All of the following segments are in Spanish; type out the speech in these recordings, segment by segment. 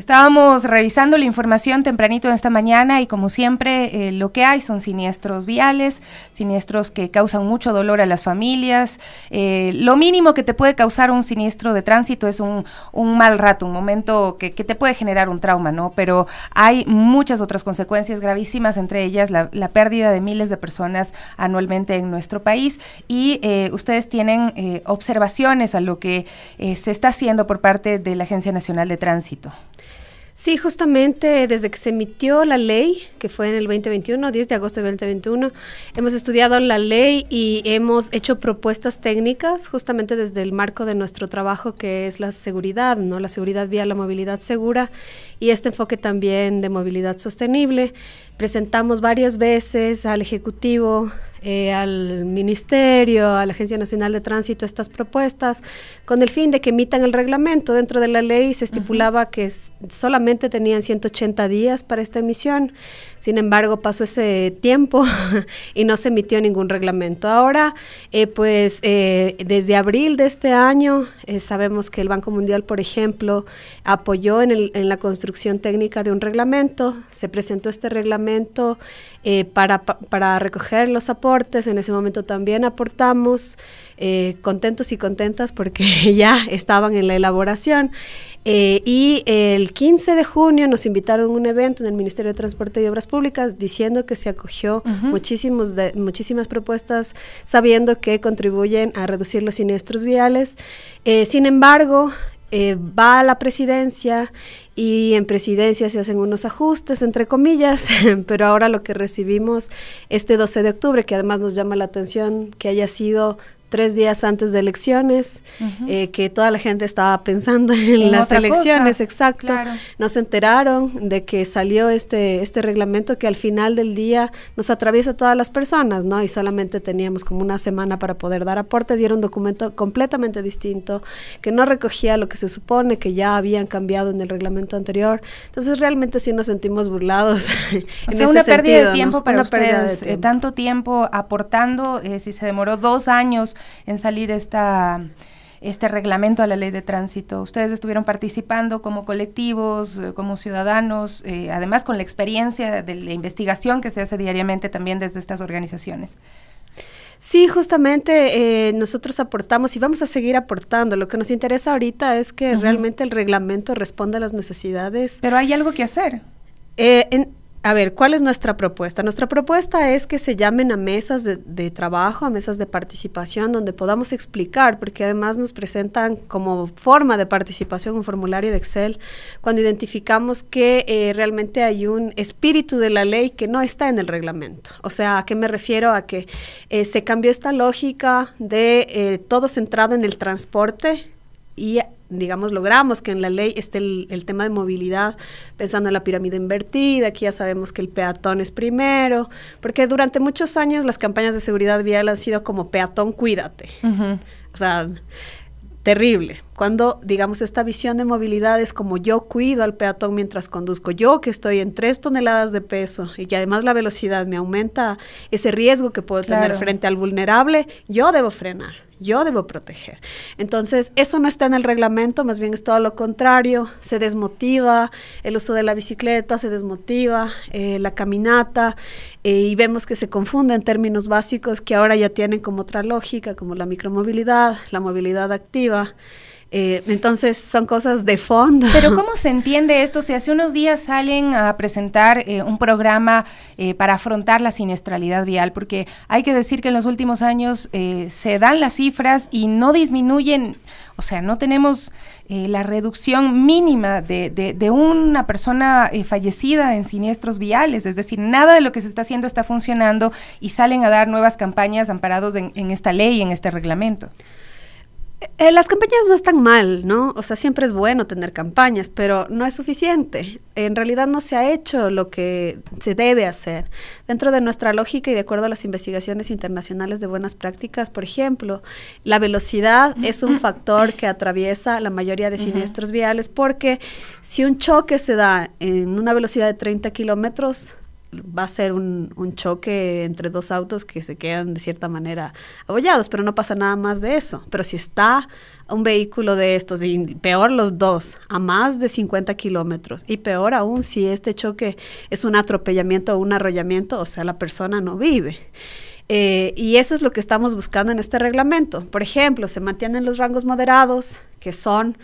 Estábamos revisando la información tempranito en esta mañana y como siempre eh, lo que hay son siniestros viales, siniestros que causan mucho dolor a las familias. Eh, lo mínimo que te puede causar un siniestro de tránsito es un, mal rato, un momento que, te puede generar un trauma, ¿no? Pero hay muchas otras consecuencias gravísimas, entre ellas la, pérdida de miles de personas anualmente en nuestro país y eh, ustedes tienen observaciones a lo que se está haciendo por parte de la Agencia Nacional de Tránsito. Sí, justamente desde que se emitió la ley, que fue en el 2021, 10 de agosto de 2021, hemos estudiado la ley y hemos hecho propuestas técnicas justamente desde el marco de nuestro trabajo que es la seguridad, ¿no? La seguridad vía la movilidad segura y este enfoque también de movilidad sostenible. Presentamos varias veces al Ejecutivo, eh, al Ministerio, a la Agencia Nacional de Tránsito estas propuestas, con el fin de que emitan el reglamento. Dentro de la ley se estipulaba que solamente tenían 180 días para esta emisión. Sin embargo, pasó ese tiempo y no se emitió ningún reglamento. Ahora, eh, pues eh, desde abril de este año, sabemos que el Banco Mundial, por ejemplo, apoyó en, en la construcción técnica de un reglamento. Se presentó este reglamento eh, para, para, recoger los aportes. En ese momento también aportamos, eh, contentos y contentas porque ya estaban en la elaboración. Eh, y el 15 de junio nos invitaron a un evento en el Ministerio de Transporte y Obras Públicas diciendo que se acogió muchísimos muchísimas propuestas sabiendo que contribuyen a reducir los siniestros viales. sin embargo, va a la presidencia y en presidencia se hacen unos ajustes, entre comillas, pero ahora lo que recibimos este 12 de octubre, que además nos llama la atención que haya sido tres días antes de elecciones, eh, que toda la gente estaba pensando en, las elecciones, exacto. Nos enteraron de que salió este, este reglamento que al final del día nos atraviesa a todas las personas, ¿no? Y solamente teníamos como una semana para poder dar aportes y era un documento completamente distinto, que no recogía lo que se supone que ya habían cambiado en el reglamento anterior. Entonces realmente sí nos sentimos burlados. o una pérdida de tiempo para ustedes, eh, tanto tiempo aportando, eh, si se demoró dos años en salir esta este reglamento a la ley de tránsito. Ustedes estuvieron participando como colectivos, eh, como ciudadanos, eh, además con la experiencia de la investigación que se hace diariamente también desde estas organizaciones. Sí, justamente eh, nosotros aportamos y vamos a seguir aportando. Lo que nos interesa ahorita es que realmente el reglamento responda a las necesidades. Pero hay algo que hacer a ver, ¿cuál es nuestra propuesta? Nuestra propuesta es que se llamen a mesas de, trabajo, a mesas de participación, donde podamos explicar, porque además nos presentan como forma de participación un formulario de Excel, cuando identificamos que eh, realmente hay un espíritu de la ley que no está en el reglamento. O sea, ¿a qué me refiero? A que eh, se cambió esta lógica de eh, todo centrado en el transporte y digamos, logramos que en la ley esté el, tema de movilidad, pensando en la pirámide invertida, aquí ya sabemos que el peatón es primero, porque durante muchos años las campañas de seguridad vial han sido como peatón cuídate. O sea, terrible. Cuando, digamos, esta visión de movilidad es como yo cuido al peatón mientras conduzco, yo que estoy en tres toneladas de peso y que además la velocidad me aumenta ese riesgo que puedo tener frente al vulnerable, yo debo frenar. Yo debo proteger. Entonces, eso no está en el reglamento, más bien es todo lo contrario. Se desmotiva el uso de la bicicleta, se desmotiva eh, la caminata eh, y vemos que se confunde en términos básicos que ahora ya tienen como otra lógica, como la micromovilidad, la movilidad activa. Eh, entonces son cosas de fondo. Pero ¿cómo se entiende esto? Si hace unos días salen a presentar eh, un programa eh, para afrontar la siniestralidad vial, porque hay que decir que en los últimos años se dan las cifras y no disminuyen, o sea, no tenemos la reducción mínima de, una persona fallecida en siniestros viales, es decir, nada de lo que se está haciendo está funcionando y salen a dar nuevas campañas amparados en, esta ley, y en este reglamento. Eh, las campañas no están mal, ¿no? O sea, siempre es bueno tener campañas, pero no es suficiente. En realidad no se ha hecho lo que se debe hacer. Dentro de nuestra lógica y de acuerdo a las investigaciones internacionales de buenas prácticas, por ejemplo, la velocidad es un factor que atraviesa la mayoría de siniestros viales porque si un choque se da en una velocidad de 30 kilómetros, va a ser un, choque entre dos autos que se quedan de cierta manera abollados, pero no pasa nada más de eso. Pero si está un vehículo de estos, y peor los dos, a más de 50 kilómetros, y peor aún si este choque es un atropellamiento o un arrollamiento, o sea, la persona no vive. Eh, y eso es lo que estamos buscando en este reglamento. Por ejemplo, se mantienen los rangos moderados, que son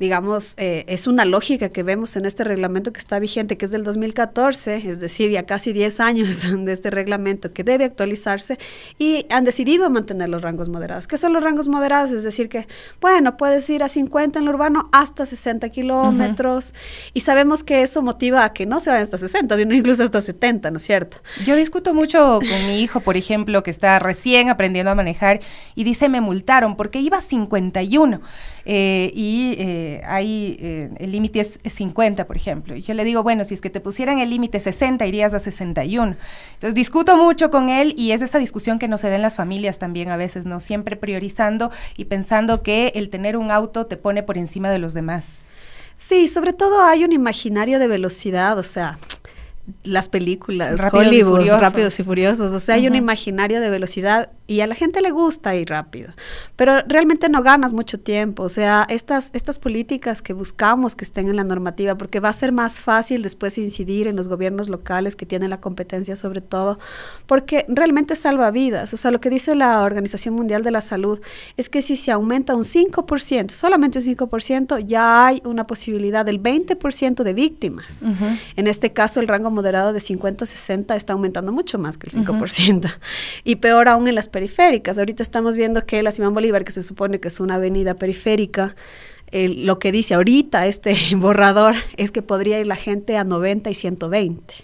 digamos, eh, es una lógica que vemos en este reglamento que está vigente, que es del 2014, es decir, ya casi 10 años de este reglamento que debe actualizarse, y han decidido mantener los rangos moderados. ¿Qué son los rangos moderados? Es decir, que, bueno, puedes ir a 50 en lo urbano hasta 60 kilómetros, y sabemos que eso motiva a que no se vayan hasta 60, sino incluso hasta 70, ¿no es cierto? Yo discuto mucho con mi hijo, por ejemplo, que está recién aprendiendo a manejar, y dice, me multaron porque iba a 51. Eh, y eh, ahí eh, el límite es 50, por ejemplo. Y yo le digo, bueno, si es que te pusieran el límite 60, irías a 61. Entonces discuto mucho con él y es esa discusión que no se da en las familias también a veces, ¿no? Siempre priorizando y pensando que el tener un auto te pone por encima de los demás. Sí, sobre todo hay un imaginario de velocidad, o sea, las películas, Rápidos y Rápidos y Furiosos, o sea, hay un imaginario de velocidad y a la gente le gusta ir rápido, pero realmente no ganas mucho tiempo, o sea, estas, estas políticas que buscamos que estén en la normativa, porque va a ser más fácil después incidir en los gobiernos locales que tienen la competencia sobre todo, porque realmente salva vidas, o sea, lo que dice la Organización Mundial de la Salud es que si se aumenta un 5%, solamente un 5%, ya hay una posibilidad del 20% de víctimas. En este caso, el rango moderado de 50 a 60 está aumentando mucho más que el 5%, y peor aún en las periféricas. Ahorita estamos viendo que la Simón Bolívar, que se supone que es una avenida periférica, eh, lo que dice ahorita este borrador es que podría ir la gente a 90 y 120.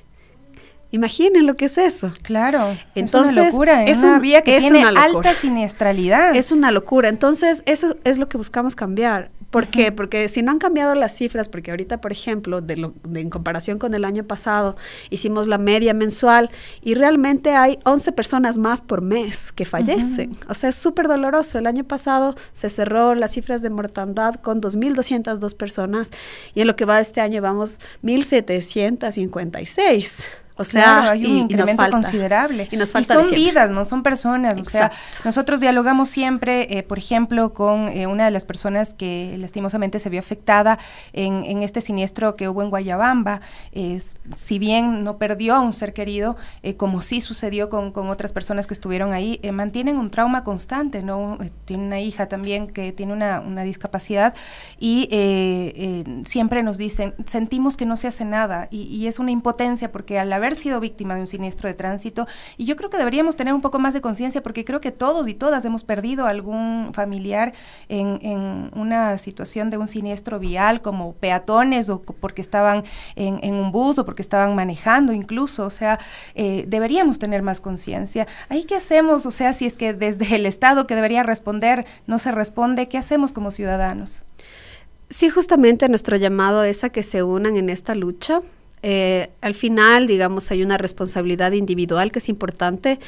Imaginen lo que es eso. Claro. Entonces, es una locura. Es una vía que tiene alta siniestralidad. Es una locura. Entonces, eso es lo que buscamos cambiar. ¿Por qué? Porque si no han cambiado las cifras, porque ahorita, por ejemplo, de en comparación con el año pasado, hicimos la media mensual y realmente hay 11 personas más por mes que fallecen. O sea, es súper doloroso. El año pasado se cerró las cifras de mortandad con 2.202 personas y en lo que va este año vamos 1.756. O sea, hay un incremento considerable. Y, nos falta son vidas, no son personas. O sea, nosotros dialogamos siempre, eh, por ejemplo, con eh, una de las personas que lastimosamente se vio afectada en, este siniestro que hubo en Guayabamba. Es si bien no perdió a un ser querido, eh, como sí sucedió con, otras personas que estuvieron ahí, mantienen un trauma constante, ¿no? Tiene una hija también que tiene una, discapacidad y siempre nos dicen, sentimos que no se hace nada y, y es una impotencia porque al haber sido víctima de un siniestro de tránsito. Y yo creo que deberíamos tener un poco más de conciencia porque creo que todos y todas hemos perdido algún familiar en, una situación de un siniestro vial, como peatones o porque estaban en, un bus o porque estaban manejando incluso. O sea, eh, deberíamos tener más conciencia. ¿Ahí qué hacemos? O sea, si es que desde el Estado que debería responder no se responde, ¿qué hacemos como ciudadanos? Sí, justamente nuestro llamado es a que se unan en esta lucha. Eh, al final, digamos, hay una responsabilidad individual que es importante,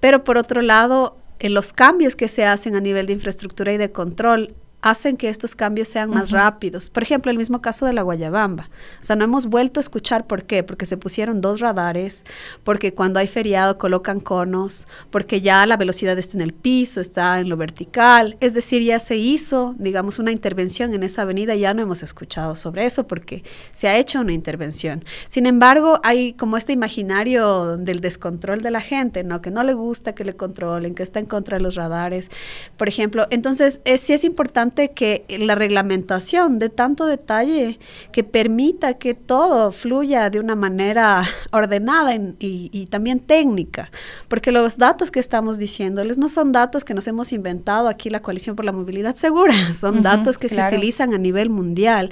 pero por otro lado, eh, los cambios que se hacen a nivel de infraestructura y de control hacen que estos cambios sean más rápidos. Por ejemplo, el mismo caso de la Guayabamba. O sea, no hemos vuelto a escuchar por qué, porque se pusieron dos radares, porque cuando hay feriado colocan conos, porque ya la velocidad está en el piso, está en lo vertical, es decir, ya se hizo, digamos, una intervención en esa avenida, ya no hemos escuchado sobre eso porque se ha hecho una intervención. Sin embargo, hay como este imaginario del descontrol de la gente, ¿no? Que no le gusta que le controlen, que está en contra de los radares, por ejemplo. Entonces, es, eh, sí es importante que la reglamentación de tanto detalle que permita que todo fluya de una manera ordenada y, también técnica, porque los datos que estamos diciéndoles no son datos que nos hemos inventado aquí la Coalición por la Movilidad Segura, son datos que se utilizan a nivel mundial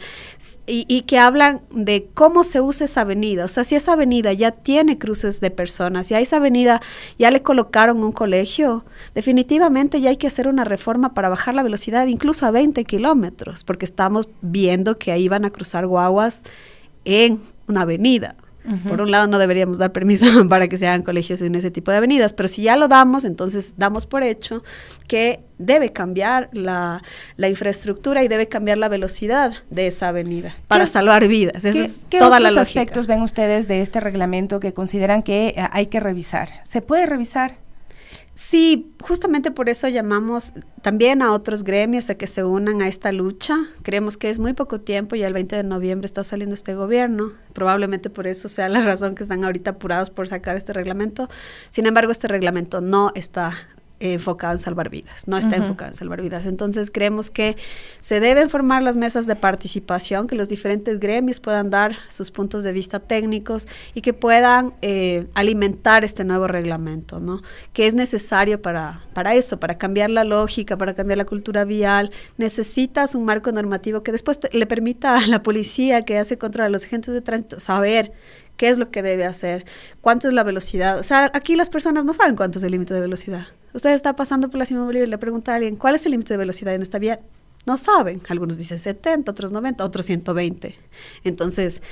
y, que hablan de cómo se usa esa avenida, o sea, si esa avenida ya tiene cruces de personas, si a esa avenida ya le colocaron un colegio, definitivamente ya hay que hacer una reforma para bajar la velocidad, incluso a 20 kilómetros, porque estamos viendo que ahí van a cruzar guaguas en una avenida. Por un lado, no deberíamos dar permiso para que se hagan colegios en ese tipo de avenidas, pero si ya lo damos, entonces damos por hecho que debe cambiar la, infraestructura y debe cambiar la velocidad de esa avenida para salvar vidas. Esa es ¿qué la otros aspectos ven ustedes de este reglamento que consideran que hay que revisar? ¿Se puede revisar? Sí, justamente por eso llamamos también a otros gremios a que se unan a esta lucha. Creemos que es muy poco tiempo, y el 20 de noviembre está saliendo este gobierno. Probablemente por eso sea la razón que están ahorita apurados por sacar este reglamento. Sin embargo, este reglamento no está enfocado en salvar vidas, no está enfocada en salvar vidas. Entonces creemos que se deben formar las mesas de participación, que los diferentes gremios puedan dar sus puntos de vista técnicos y que puedan eh, alimentar este nuevo reglamento, ¿no? Que es necesario para, para eso, para cambiar la lógica, para cambiar la cultura vial. Necesitas un marco normativo que después le permita a la policía que hace contra los agentes de tránsito saber qué es lo que debe hacer, cuánto es la velocidad. O sea, aquí las personas no saben cuánto es el límite de velocidad. Usted está pasando por la cima bolivia y le pregunta a alguien, ¿cuál es el límite de velocidad en esta vía? No saben. Algunos dicen 70, otros 90, otros 120. Entonces,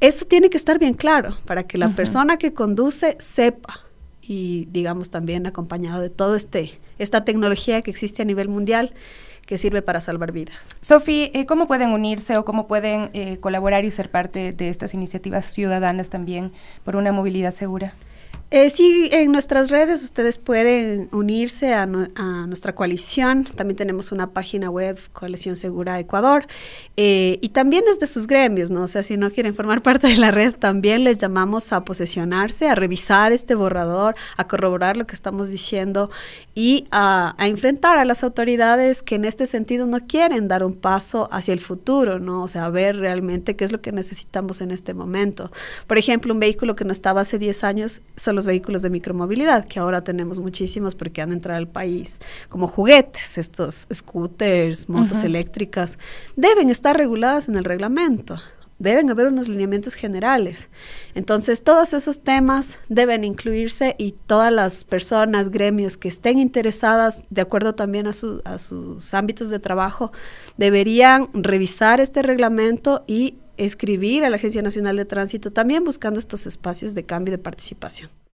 eso tiene que estar bien claro para que la persona que conduce sepa y digamos también acompañado de toda este esta tecnología que existe a nivel mundial que sirve para salvar vidas. Sofi, eh, ¿cómo pueden unirse o cómo pueden eh, colaborar y ser parte de estas iniciativas ciudadanas también por una movilidad segura? Eh, sí, en nuestras redes ustedes pueden unirse a, nuestra coalición. También tenemos una página web, Coalición Segura Ecuador. Eh, y también desde sus gremios, ¿no? O sea, si no quieren formar parte de la red, también les llamamos a posesionarse, a revisar este borrador, a corroborar lo que estamos diciendo y a, enfrentar a las autoridades que en este sentido no quieren dar un paso hacia el futuro, ¿no? O sea, ver realmente qué es lo que necesitamos en este momento. Por ejemplo, un vehículo que no estaba hace 10 años son los vehículos de micromovilidad, que ahora tenemos muchísimos porque han entrado al país como juguetes, estos scooters, motos eléctricas, deben estar reguladas en el reglamento deben haber unos lineamientos generales. Entonces, todos esos temas deben incluirse y todas las personas, gremios que estén interesadas, de acuerdo también a, sus ámbitos de trabajo, deberían revisar este reglamento y escribir a la Agencia Nacional de Tránsito también buscando estos espacios de cambio y de participación.